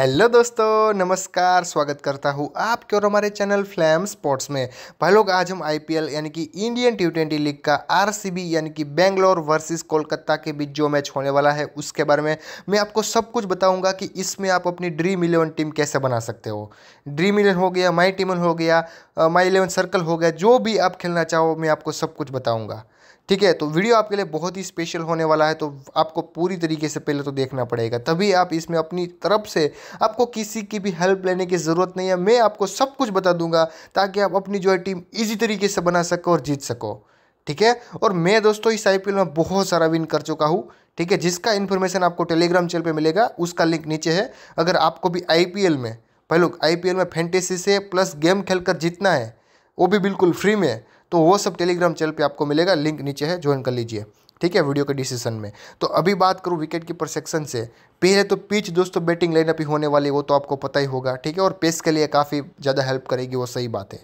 hello दोस्तों नमस्कार स्वागत करता हूँ आपके और हमारे चैनल फ्लैम स्पोर्ट्स में भाई लोग आज हम आईपीएल यानी कि इंडियन टी ट्वेंटी लीग का आरसीबी यानी कि बेंगलोर वर्सेस कोलकाता के बीच जो मैच होने वाला है उसके बारे में मैं आपको सब कुछ बताऊंगा कि इसमें आप अपनी ड्रीम इलेवन टीम कैसे बना सकते हो ड्रीम इलेवन हो गया माई टीम हो गया माई इलेवन सर्कल हो गया जो भी आप खेलना चाहो मैं आपको सब कुछ बताऊँगा ठीक है तो वीडियो आपके लिए बहुत ही स्पेशल होने वाला है तो आपको पूरी तरीके से पहले तो देखना पड़ेगा तभी आप इसमें अपनी तरफ से आपको किसी की भी हेल्प लेने की ज़रूरत नहीं है मैं आपको सब कुछ बता दूंगा ताकि आप अपनी जो है टीम ईजी तरीके से बना सको और जीत सको ठीक है और मैं दोस्तों इस आई में बहुत सारा विन कर चुका हूँ ठीक है जिसका इन्फॉर्मेशन आपको टेलीग्राम चैनल पर मिलेगा उसका लिंक नीचे है अगर आपको भी आई में पहलुक लोग आई में फैंटेसी से प्लस गेम खेलकर जीतना है वो भी बिल्कुल फ्री में तो वो सब टेलीग्राम चैनल पे आपको मिलेगा लिंक नीचे है ज्वाइन कर लीजिए ठीक है वीडियो के डिसीजन में तो अभी बात करूँ विकेट कीपर सेक्शन से पहले तो पिच दोस्तों बैटिंग लाइनअप ही होने वाली वो तो आपको पता ही होगा ठीक है और पेस के लिए काफ़ी ज़्यादा हेल्प करेगी वो सही बात है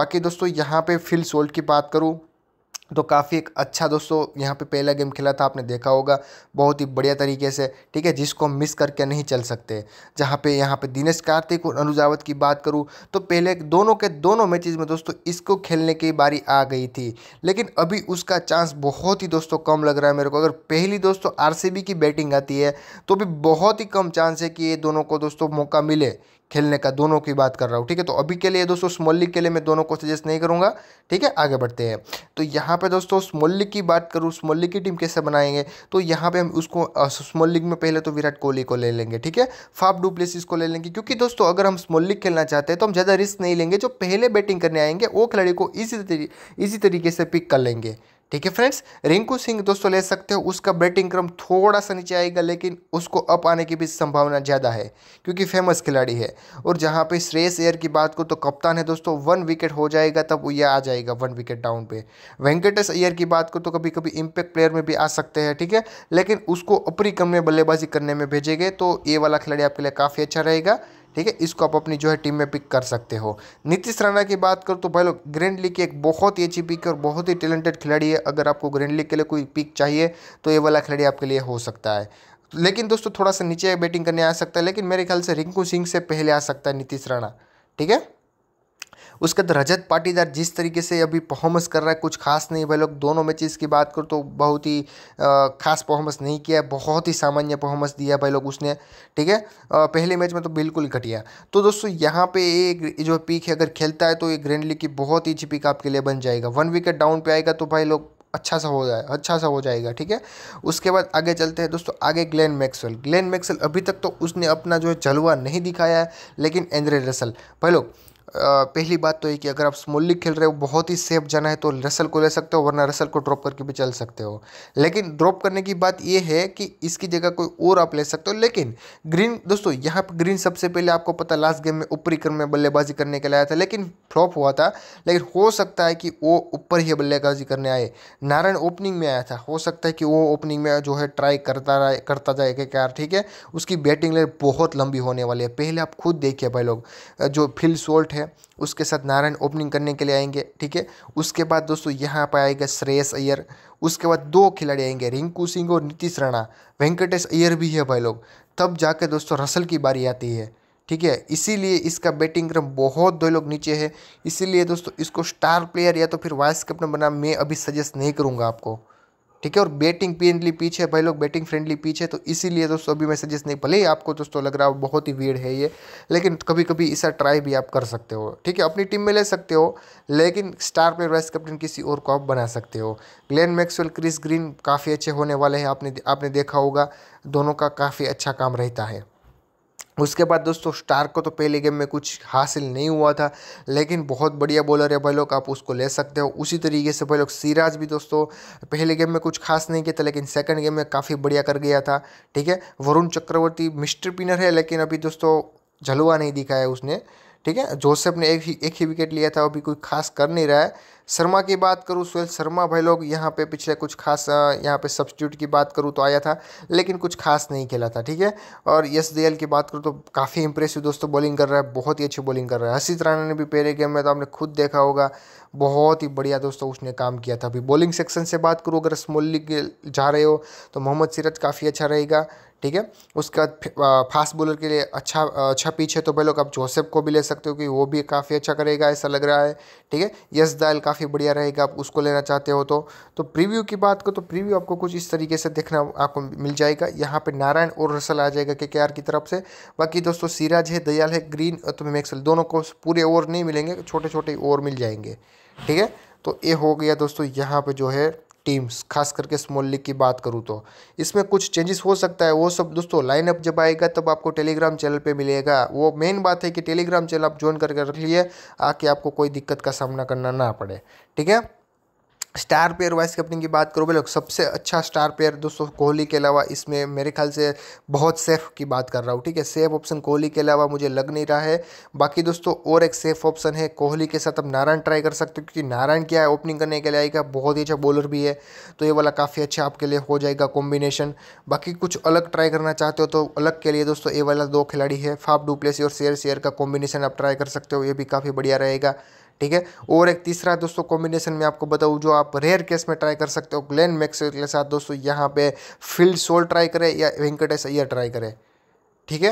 बाकी दोस्तों यहाँ पे फील्ड सोल्ट की बात करूँ तो काफ़ी एक अच्छा दोस्तों यहाँ पे पहला गेम खेला था आपने देखा होगा बहुत ही बढ़िया तरीके से ठीक है जिसको हम मिस करके नहीं चल सकते जहाँ पे यहाँ पे दिनेश कार्तिक और अनुजावत की बात करूँ तो पहले दोनों के दोनों मैचेज में दोस्तों इसको खेलने की बारी आ गई थी लेकिन अभी उसका चांस बहुत ही दोस्तों कम लग रहा है मेरे को अगर पहली दोस्तों आर की बैटिंग आती है तो भी बहुत ही कम चांस है कि ये दोनों को दोस्तों मौका मिले खेलने का दोनों की बात कर रहा हूँ ठीक है तो अभी के लिए दोस्तों स्मॉल लीग के लिए मैं दोनों को सजेस्ट नहीं करूँगा ठीक है आगे बढ़ते हैं तो यहाँ पे दोस्तों स्मॉल लीग की बात करूँ स्मॉल लीग की टीम कैसे बनाएंगे तो यहाँ पे हम उसको स्मॉल लीग में पहले तो विराट कोहली को ले लेंगे ठीक है फाफ डुप्लेसिस को ले लेंगे क्योंकि दोस्तों अगर हम स्मॉल लीग खेलना चाहते हैं तो हम ज़्यादा रिस्क नहीं लेंगे जो पहले बैटिंग करने आएंगे वो खिलाड़ी को इसी इसी तरीके से पिक कर लेंगे ठीक है फ्रेंड्स रिंकू सिंह दोस्तों ले सकते हो उसका बैटिंग क्रम थोड़ा सा नीचे आएगा लेकिन उसको अप आने की भी संभावना ज़्यादा है क्योंकि फेमस खिलाड़ी है और जहां पे श्रेयस एयर की बात को तो कप्तान है दोस्तों वन विकेट हो जाएगा तब यह आ जाएगा वन विकेट डाउन पे वेंकटेश अयर की बात को तो कभी कभी इम्पैक्ट प्लेयर में भी आ सकते हैं ठीक है लेकिन उसको अपरी कम में बल्लेबाजी करने में भेजेंगे तो ये वाला खिलाड़ी आपके लिए काफ़ी अच्छा रहेगा ठीक है इसको आप अपनी जो है टीम में पिक कर सकते हो नीतीश राणा की बात करो तो भाई लोग ग्रैंड लीग की एक बहुत ही अच्छी पिक और बहुत ही टैलेंटेड खिलाड़ी है अगर आपको ग्रैंड लीग के लिए कोई पिक चाहिए तो ये वाला खिलाड़ी आपके लिए हो सकता है लेकिन दोस्तों थोड़ा सा नीचे बैटिंग करने आ सकता है लेकिन मेरे ख्याल से रिंकू सिंह से पहले आ सकता है नीतीश राणा ठीक है उसके बाद रजत पाटीदार जिस तरीके से अभी परफॉर्मेंस कर रहा है कुछ खास नहीं भाई लोग दोनों मैचेस की बात करो तो बहुत ही खास परफॉर्मेंस नहीं किया बहुत ही सामान्य परफॉर्मेंस दिया भाई लोग उसने ठीक है पहले मैच में तो बिल्कुल घटिया तो दोस्तों यहाँ पे ये जो पीक है अगर खेलता है तो ये ग्रैंड लीग की बहुत ही अच्छी पिक आपके लिए बन जाएगा वन विकेट डाउन पे आएगा तो भाई लोग अच्छा सा हो जाए अच्छा सा हो जाएगा ठीक है उसके बाद आगे चलते हैं दोस्तों आगे ग्लेन मैक्सवेल ग्लेन मैक्सवेल अभी तक तो उसने अपना जो है जलवा नहीं दिखाया है लेकिन एंद्रे रसल भाई लोग पहली बात तो ये कि अगर आप स्मॉल लीग खेल रहे हो बहुत ही सेफ जाना है तो रसल को ले सकते हो वरना रसल को ड्रॉप करके भी चल सकते हो लेकिन ड्रॉप करने की बात ये है कि इसकी जगह कोई और आप ले सकते हो लेकिन ग्रीन दोस्तों यहाँ पर ग्रीन सबसे पहले आपको पता लास्ट गेम में ऊपरी क्रम में बल्लेबाजी करने के लिए आया था लेकिन फ्लॉप हुआ था लेकिन हो सकता है कि वो ऊपर ही बल्लेबाजी करने आए नारायण ओपनिंग में आया था हो सकता है कि वो ओपनिंग में जो है ट्राई करता रहा करता जाए एक यार ठीक है उसकी बैटिंग लाइन बहुत लंबी होने वाली है पहले आप खुद देखिए भाई लोग जो फील्ड सोल्ट है है उसके साथ नारायण ओपनिंग करने के लिए आएंगे ठीक है उसके बाद दोस्तों यहाँ पर आएगा श्रेयस अय्यर उसके बाद दो खिलाड़ी आएंगे रिंकू सिंह और नीतीश राणा वेंकटेश अय्यर भी है भाई लोग तब जाके दोस्तों रसल की बारी आती है ठीक है इसीलिए इसका बैटिंग क्रम बहुत दो लोग नीचे है इसीलिए दोस्तों इसको स्टार प्लेयर या तो फिर वाइस कैप्टन बना मैं अभी सजेस्ट नहीं करूँगा आपको ठीक है और बैटिंग फ्रेंडली पिच है भाई लोग बैटिंग फ्रेंडली पीच है तो इसीलिए दोस्तों अभी मैं सजेस्ट नहीं भले ही आपको दोस्तों लग रहा हो बहुत ही वीड है ये लेकिन कभी कभी ऐसा ट्राई भी आप कर सकते हो ठीक है अपनी टीम में ले सकते हो लेकिन स्टार प्लेयर वाइस कैप्टन किसी और को आप बना सकते हो ग्लेन मैक्सवेल क्रिस ग्रीन काफ़ी अच्छे होने वाले हैं आपने आपने देखा होगा दोनों का काफ़ी अच्छा काम रहता है उसके बाद दोस्तों स्टार्क को तो पहले गेम में कुछ हासिल नहीं हुआ था लेकिन बहुत बढ़िया बॉलर है भाई लोग आप उसको ले सकते हो उसी तरीके से भाई लोग सिराज भी दोस्तों पहले गेम में कुछ खास नहीं किया था लेकिन सेकंड गेम में काफ़ी बढ़िया कर गया था ठीक है वरुण चक्रवर्ती मिस्टर पिनर है लेकिन अभी दोस्तों झलुआ नहीं दिखाया उसने ठीक है जोसेफ ने एक ही एक ही विकेट लिया था अभी कोई खास कर नहीं रहा है शर्मा की बात करूँ सुहेल शर्मा भाई लोग यहाँ पे पिछले कुछ खास यहाँ पे सब्सिट्यूट की बात करूँ तो आया था लेकिन कुछ खास नहीं खेला था ठीक है और यस दयाल की बात करूँ तो काफ़ी इंप्रेसिव दोस्तों बॉलिंग कर रहा है बहुत ही अच्छी बॉलिंग कर रहा है हसीत राणा ने भी पहले गेम में तो आपने खुद देखा होगा बहुत ही बढ़िया दोस्तों उसने काम किया था अभी बॉलिंग सेक्शन से बात करूँ अगर स्मॉल लीग जा रहे हो तो मोहम्मद सिरत काफ़ी अच्छा रहेगा ठीक है उसके बाद फास्ट बॉलर के लिए अच्छा अच्छा पीछे तो भाई लोग आप जोसेफ को भी ले सकते हो कि वो भी काफ़ी अच्छा करेगा ऐसा लग रहा है ठीक है यस दयाल काफ़ी काफ़ी बढ़िया रहेगा आप उसको लेना चाहते हो तो तो प्रीव्यू की बात करो तो प्रीव्यू आपको कुछ इस तरीके से देखना आपको मिल जाएगा यहाँ पे नारायण और रसल आ जाएगा के के की तरफ से बाकी दोस्तों सिराज है दयाल है ग्रीन और तुम्हें मैक्सल दोनों को पूरे ओवर नहीं मिलेंगे छोटे छोटे ओवर मिल जाएंगे ठीक है तो ये हो गया दोस्तों यहाँ पर जो है टीम्स खास करके स्मॉल लीग की बात करूँ तो इसमें कुछ चेंजेस हो सकता है वो सब दोस्तों लाइनअप जब आएगा तब आपको टेलीग्राम चैनल पे मिलेगा वो मेन बात है कि टेलीग्राम चैनल आप ज्वाइन करके रख लिए आके आपको कोई दिक्कत का सामना करना ना पड़े ठीक है स्टार प्लेयर वाइस कैप्टन की बात करो बोले सबसे अच्छा स्टार प्लेयर दोस्तों कोहली के अलावा इसमें मेरे ख्याल से बहुत सेफ की बात कर रहा हूँ ठीक है सेफ ऑप्शन कोहली के अलावा मुझे लग नहीं रहा है बाकी दोस्तों और एक सेफ ऑप्शन है कोहली के साथ अब नारायण ट्राई कर सकते हो क्योंकि नारायण क्या है ओपनिंग करने के लिए आएगा बहुत ही अच्छा बॉलर भी है तो ये वाला काफ़ी अच्छा आपके लिए हो जाएगा कॉम्बिनेशन बाकी कुछ अलग ट्राई करना चाहते हो तो अलग के लिए दोस्तों ये वाला दो खिलाड़ी है फाफ डुप्लेसी और शेयर शेयर का कॉम्बिनेशन आप ट्राई कर सकते हो ये भी काफ़ी बढ़िया रहेगा ठीक है और एक तीसरा दोस्तों कॉम्बिनेशन में आपको बताऊँ जो आप रेयर केस में ट्राई कर सकते हो ग्लैन मैक्स के साथ दोस्तों यहाँ पे फील्ड सोल ट्राई करें या वेंकटेश अयर ट्राई करें ठीक है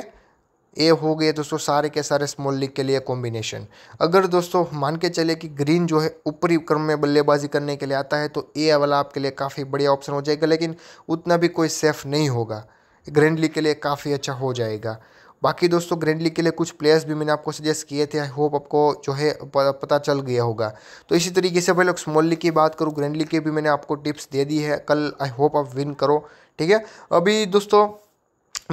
ये हो गए दोस्तों सारे के सारे स्मॉल लीग के लिए कॉम्बिनेशन अगर दोस्तों मान के चले कि ग्रीन जो है ऊपरी क्रम में बल्लेबाजी करने के लिए आता है तो ए वाला आपके लिए काफ़ी बढ़िया ऑप्शन हो जाएगा लेकिन उतना भी कोई सेफ नहीं होगा ग्रैंड लीग के लिए काफ़ी अच्छा हो जाएगा बाकी दोस्तों ग्रैंड लीग के लिए कुछ प्लेयर्स भी मैंने आपको सजेस्ट किए थे आई होप आपको जो है पता चल गया होगा तो इसी तरीके से भाई लोग स्मॉल लीग की बात करूँ ग्रैंड लीग की भी मैंने आपको टिप्स दे दी है कल आई होप आप विन करो ठीक है अभी दोस्तों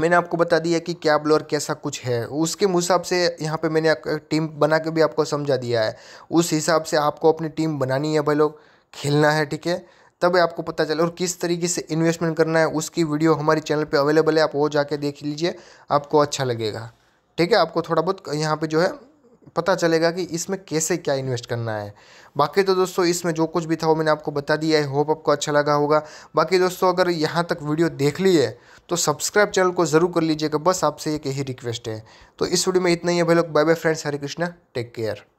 मैंने आपको बता दिया कि क्या ब्लोअर कैसा कुछ है उसके हिसाब से यहाँ पे मैंने टीम बना के भी आपको समझा दिया है उस हिसाब से आपको अपनी टीम बनानी है भाई लोग खेलना है ठीक है तब आपको पता चले और किस तरीके से इन्वेस्टमेंट करना है उसकी वीडियो हमारे चैनल पे अवेलेबल है आप वो जाके देख लीजिए आपको अच्छा लगेगा ठीक है आपको थोड़ा बहुत यहाँ पे जो है पता चलेगा कि इसमें कैसे क्या इन्वेस्ट करना है बाकी तो दोस्तों इसमें जो कुछ भी था वो मैंने आपको बता दिया है होप आपको अच्छा लगा होगा बाकी दोस्तों अगर यहाँ तक वीडियो देख ली है तो सब्सक्राइब चैनल को ज़रूर कर लीजिएगा बस आपसे एक यही रिक्वेस्ट है तो इस वीडियो में इतना ही है भाई लोग bye bye friends Hare Krishna take care